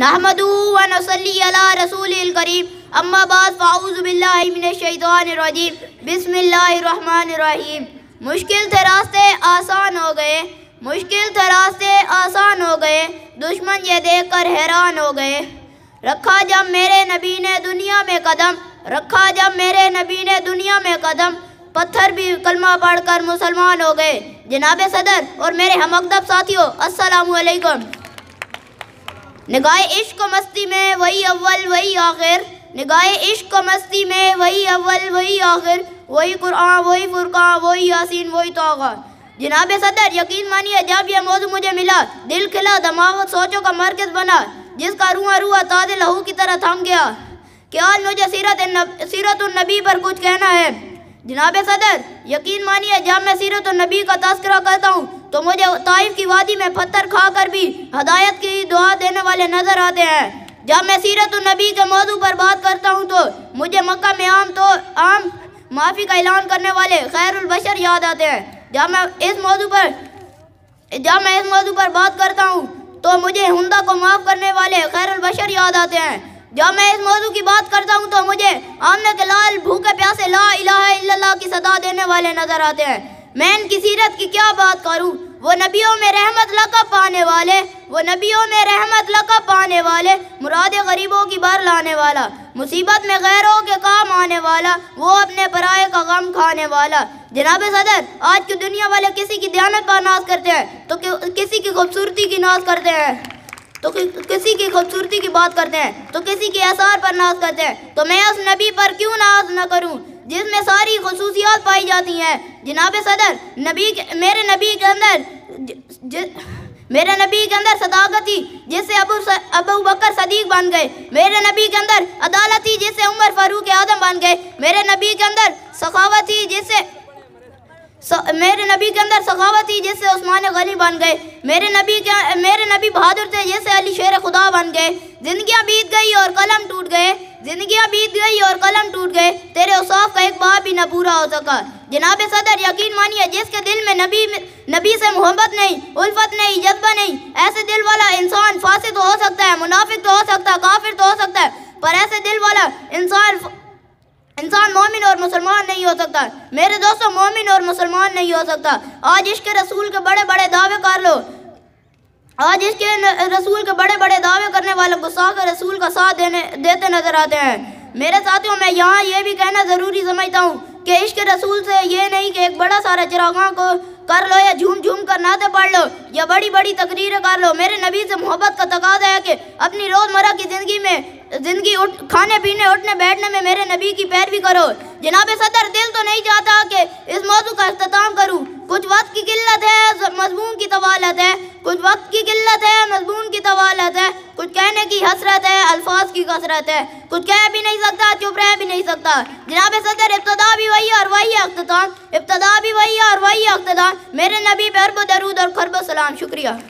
नहमदू रसूल करीम अम्मा बाद फ़ाउज़बिल्लिमिनशैतानरजीम मुश्किल थे रास्ते आसान हो गए मुश्किल थे रास्ते आसान हो गए दुश्मन ये देख कर हैरान हो गए रखा जब मेरे नबी ने दुनिया में कदम रखा जब मेरे नबी ने दुनिया में कदम पत्थर भी कलमा पढ़ कर मुसलमान हो गए जनाब सदर और मेरे हमअदब साथियों अस्सलाम निगाह इश्क को मस्ती में वही अव्वल वही आखिर निगाह इश्क को मस्ती में वही अव्वल वही आखिर वही कुरान वही फुरकान वही यासीन वही तोगा जनाब सदर यकीन मानिए जब यह मौजू मुझे मिला दिल खिला दमाग सोचों का मरकज बना जिसका रुआ रुआ ताजे लहू की तरह थम गया क्या आज मुझे सीरत सीरत नबी पर कुछ कहना है जनाब सदर यकीन मानिए जब मैं सीरत नबी का तस्करा करता हूँ तो मुझे ताइफ की वादी में पत्थर खाकर भी हदायत की दुआ देने वाले नज़र आते हैं जब मैं सीरत नबी के मौजू पर बात करता हूँ तो मुझे मक्का में आम तो आम माफ़ी का ऐलान करने वाले खैरबशर याद आते हैं जब मैं इस मौजू पर जब मैं इस मौजू पर बात करता हूँ तो मुझे हुंदा को माफ़ करने वाले खैरबशर याद आते हैं जब मैं इस मौजू की बात करता हूँ तो मुझे आमने के लाल भूखे प्यासे ला इला की सदा देने वाले नज़र आते हैं मैं इनकी सीरत की क्या बात करूँ वो नबियों में रहमत लकब पाने वाले वो नबियों में रहमत लकब पाने वाले मुराद गरीबों की बार लाने वाला मुसीबत में गैरों के काम आने वाला वो अपने पराए का गम खाने वाला जनाब सदर आज की दुनिया वाले किसी की दयानत पर नाज करते हैं तो कि, किसी की खूबसूरती की नाज करते हैं तो कि, किसी की खूबसूरती की बात करते हैं तो किसी के आसार पर नाज करते हैं तो मैं उस नबी पर क्यों नाज न करूँ जिसमें सारी खसूसियात पाई जाती हैं जनाब सदर नबी मेरे नबी के अंदर ज, ज, मेरे नबी के अंदर सदाकत थी जिससे अबू अबू बकर सदीक बन गए मेरे नबी के अंदर अदालत थी जिससे उमर फारूक आदम बन गए मेरे नबी के अंदर सखावत थी जिससे मेरे नबी के अंदर सखावत थी जिससे उस्मान गली बन गए मेरे नबी के मेरे नबी बहादुर थे जैसे अली शेर खुदा बन गए जिंदगियां बीत गई और कलम टूट गए जिंदगियां बीत गई और कलम टूट गए तेरे उसौफ का एक बाप भी न पूरा हो सका जनाब सदर यकीन मानिए जिसके दिल में नबी नबी से मोहब्बत नहीं उल्फत नहीं जज्बा नहीं ऐसे दिल वाला इंसान फासिद तो हो सकता है मुनाफिक तो हो सकता है काफिर तो हो सकता है पर ऐसे दिल वाला इंसान इंसान मोमिन और मुसलमान नहीं हो सकता मेरे दोस्तों मोमिन और मुसलमान नहीं हो सकता आज इश्क रसूल के बड़े बड़े दावे कर लो आज इसके रसूल के बड़े बड़े दावे करने वाले गुस्सा कर रसूल का साथ देने देते नजर आते हैं मेरे साथियों मैं यहाँ ये भी कहना ज़रूरी समझता हूँ कि इश्क रसूल से ये नहीं कि एक बड़ा सारा चिरागा को कर लो या झूम झूम कर नाते पढ़ लो या बड़ी बड़ी तकरीर कर लो मेरे नबी से मोहब्बत का तकाजा है कि अपनी रोज़मर्रा की ज़िंदगी में ज़िंदगी उठ खाने पीने उठने बैठने में मेरे नबी की पैरवी करो जनाब सदर दिल तो नहीं चाहता कि इस मौजू का अख्ताम करूँ कुछ वक्त की किल्लत है मजमून की तवालत है कुछ वक्त की किल्लत है मजमून की तवालत है कुछ कहने की हसरत है अल्फाज की कसरत है कुछ कह भी नहीं सकता चुप रह भी नहीं सकता जनाब सदर इब्तदा भी वही और वही अख्तदान इब्तदा भी वही और वही अख्तदान मेरे नबी पर दरूद और खरब सलाम शुक्रिया